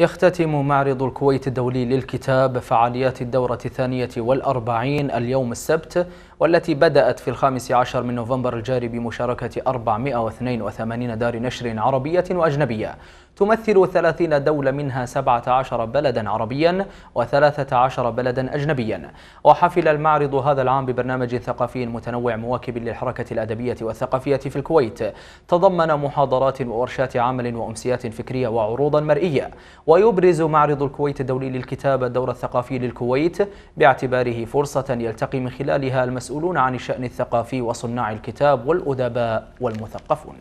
يختتم معرض الكويت الدولي للكتاب فعاليات الدورة الثانية والأربعين اليوم السبت والتي بدأت في الخامس عشر من نوفمبر الجاري بمشاركة 482 دار نشر عربية وأجنبية تمثل 30 دولة منها 17 بلدا عربيا و13 بلدا أجنبيا وحفل المعرض هذا العام ببرنامج ثقافي متنوع مواكب للحركة الأدبية والثقافية في الكويت تضمن محاضرات وورشات عمل وأمسيات فكرية وعروضا مرئية ويبرز معرض الكويت الدولي للكتابة الدور الثقافي للكويت باعتباره فرصة يلتقي من خلالها المسؤولين المسؤولون عن الشأن الثقافي وصناع الكتاب والأدباء والمثقفون